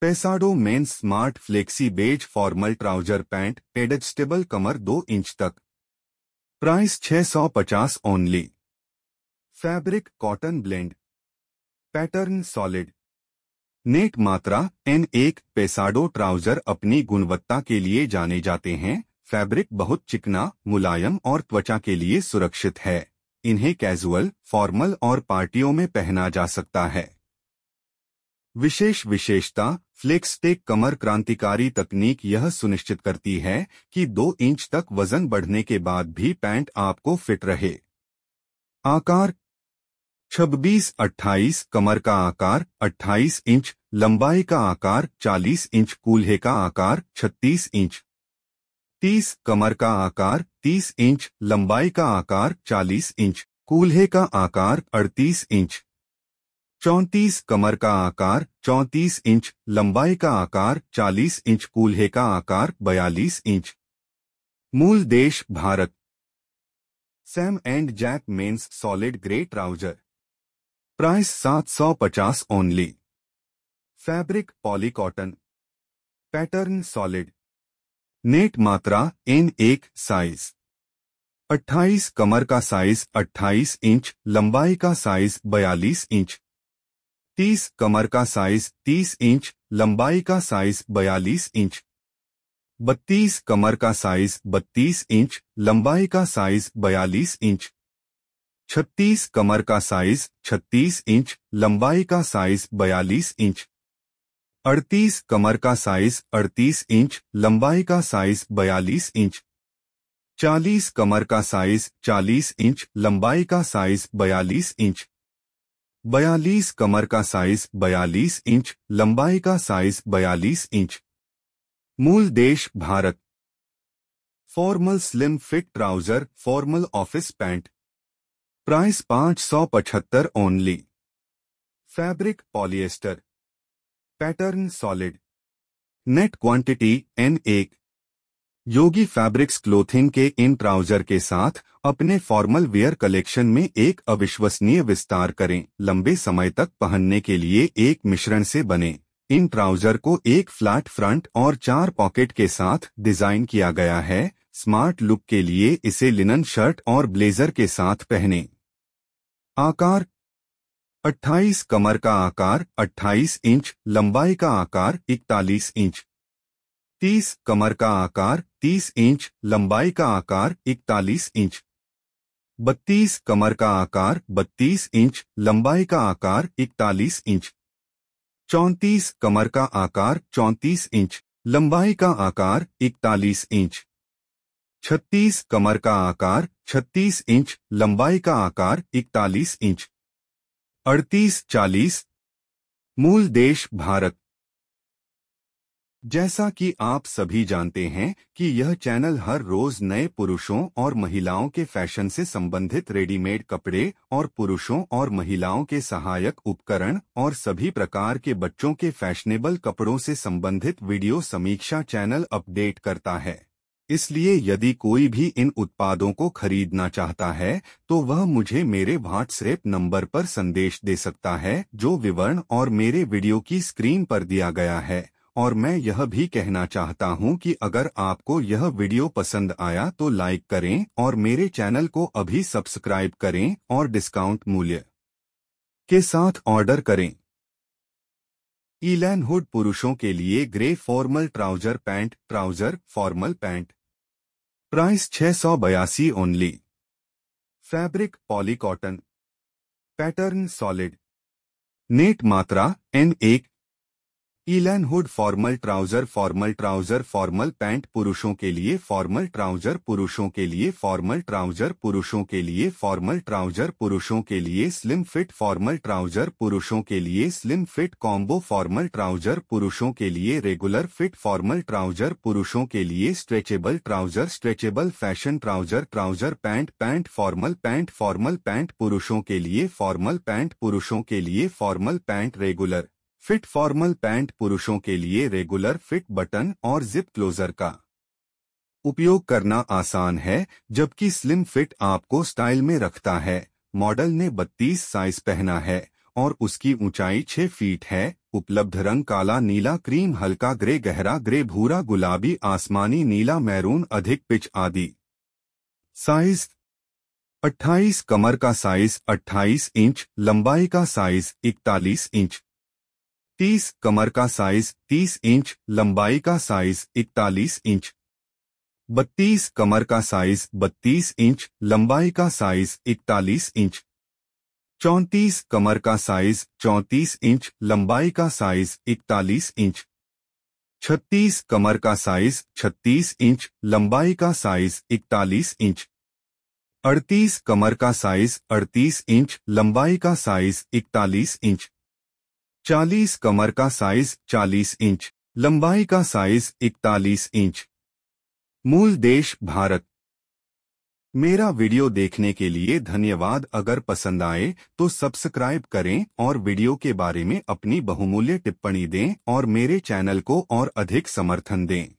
पेसाडो men smart flexi beige formal trouser pant adjustable कमर दो inch तक price 650 only fabric cotton blend pattern solid net मात्रा N एक Pesado trouser अपनी गुणवत्ता के लिए जाने जाते हैं फैब्रिक बहुत चिकना मुलायम और त्वचा के लिए सुरक्षित है इन्हें कैजुअल फॉर्मल और पार्टियों में पहना जा सकता है विशेष विशेषता फ्लेक्स टेक कमर क्रांतिकारी तकनीक यह सुनिश्चित करती है कि दो इंच तक वजन बढ़ने के बाद भी पैंट आपको फिट रहे आकार 26-28 कमर का आकार 28 इंच लंबाई का आकार 40 इंच कूल्हे का आकार 36 इंच 30 कमर का आकार 30 इंच लंबाई का आकार 40 इंच कूल्हे का आकार 38 इंच चौंतीस कमर का आकार चौंतीस इंच लंबाई का आकार चालीस इंच कूल्हे का आकार बयालीस इंच मूल देश Bharat Sam and Jack men's solid grey trouser price सात सौ पचास only fabric polycotton pattern solid net मात्रा एन एक साइज 28 कमर का साइज 28 इंच लंबाई का साइज 42 इंच तीस कमर का साइज तीस इंच लंबाई का साइज बयालीस इंच बत्तीस कमर का साइज बत्तीस इंच लंबाई का साइज बयालीस इंच छत्तीस कमर का साइज छत्तीस इंच लंबाई का साइज बयालीस इंच अड़तीस कमर का साइज अड़तीस इंच लंबाई का साइज बयालीस इंच चालीस कमर का साइज चालीस इंच लंबाई का साइज बयालीस इंच बयालीस कमर का साइज बयालीस इंच लंबाई का साइज बयालीस इंच मूल देश Bharat formal slim fit trouser formal office pant price पांच सौ पचहत्तर only fabric polyester pattern solid net quantity N एक योगी फैब्रिक्स क्लोथिंग के इन ट्राउजर के साथ अपने फॉर्मल वेयर कलेक्शन में एक अविश्वसनीय विस्तार करें लंबे समय तक पहनने के लिए एक मिश्रण से बने इन ट्राउजर को एक फ्लैट फ्रंट और चार पॉकेट के साथ डिजाइन किया गया है स्मार्ट लुक के लिए इसे लिनन शर्ट और ब्लेजर के साथ पहने आकार 28 कमर का आकार 28 इंच लंबाई का आकार 41 इंच तीस कमर का आकार तीस इंच लंबाई का आकार इकतालीस इंच बत्तीस कमर का आकार बत्तीस इंच लंबाई का आकार इकतालीस इंच चौंतीस कमर का आकार चौंतीस इंच लंबाई का आकार इकतालीस इंच छत्तीस कमर का आकार छत्तीस इंच लंबाई का आकार इकतालीस इंच अड़तीस चालीस मूल देश भारत जैसा कि आप सभी जानते हैं कि यह चैनल हर रोज नए पुरुषों और महिलाओं के फैशन से संबंधित रेडीमेड कपड़े और पुरुषों और महिलाओं के सहायक उपकरण और सभी प्रकार के बच्चों के फैशनेबल कपड़ों से संबंधित वीडियो समीक्षा चैनल अपडेट करता है इसलिए यदि कोई भी इन उत्पादों को खरीदना चाहता है तो वह मुझे मेरे व्हाट्सएप नंबर पर संदेश दे सकता है जो विवरण और मेरे वीडियो की स्क्रीन पर दिया गया है और मैं यह भी कहना चाहता हूं कि अगर आपको यह वीडियो पसंद आया तो लाइक करें और मेरे चैनल को अभी सब्सक्राइब करें और डिस्काउंट मूल्य के साथ ऑर्डर करें ईलैनहुड पुरुषों के लिए grey formal trouser pant trouser formal pant price छह सौ बयासी only fabric polycotton pattern solid net मात्रा एन एक इलेन हुड formal trouser formal trouser formal pant पुरुषों के लिए फॉर्मल ट्राउजर पुरुषों के लिए फॉर्मल ट्राउजर पुरुषों के लिए फॉर्मल ट्राउजर पुरुषों के लिए स्लिम फिट फॉर्मल ट्राउजर पुरुषों के लिए slim fit combo formal trouser पुरुषों के लिए रेगुलर फिट फॉर्मल ट्राउजर पुरुषों के लिए stretchable trouser stretchable fashion trouser trouser pant pant formal pant formal pant पुरुषों के लिए फॉर्मल पैंट पुरुषों के लिए formal pant regular fit formal pant पुरुषों के लिए रेगुलर फिट बटन और जिप क्लोजर का उपयोग करना आसान है जबकि स्लिम फिट आपको स्टाइल में रखता है मॉडल ने 32 साइज पहना है और उसकी ऊंचाई 6 फीट है उपलब्ध रंग काला नीला क्रीम हल्का ग्रे गहरा ग्रे भूरा गुलाबी आसमानी नीला मैरून अधिक पिच आदि साइज 28 कमर का साइज 28 इंच लंबाई का साइज 41 इंच तीस कमर का साइज तीस इंच लंबाई का साइज इकतालीस इंच बत्तीस कमर का साइज बत्तीस इंच लंबाई का साइज इकतालीस इंच चौतीस कमर का साइज चौंतीस इंच लंबाई का साइज इकतालीस इंच छत्तीस कमर का साइज छत्तीस इंच लंबाई का साइज इकतालीस इंच अड़तीस कमर का साइज अड़तीस इंच लंबाई का साइज इकतालीस इंच 40 कमर का साइज 40 इंच लंबाई का साइज 41 इंच मूल देश भारत मेरा वीडियो देखने के लिए धन्यवाद अगर पसंद आए तो सब्सक्राइब करें और वीडियो के बारे में अपनी बहुमूल्य टिप्पणी दें और मेरे चैनल को और अधिक समर्थन दें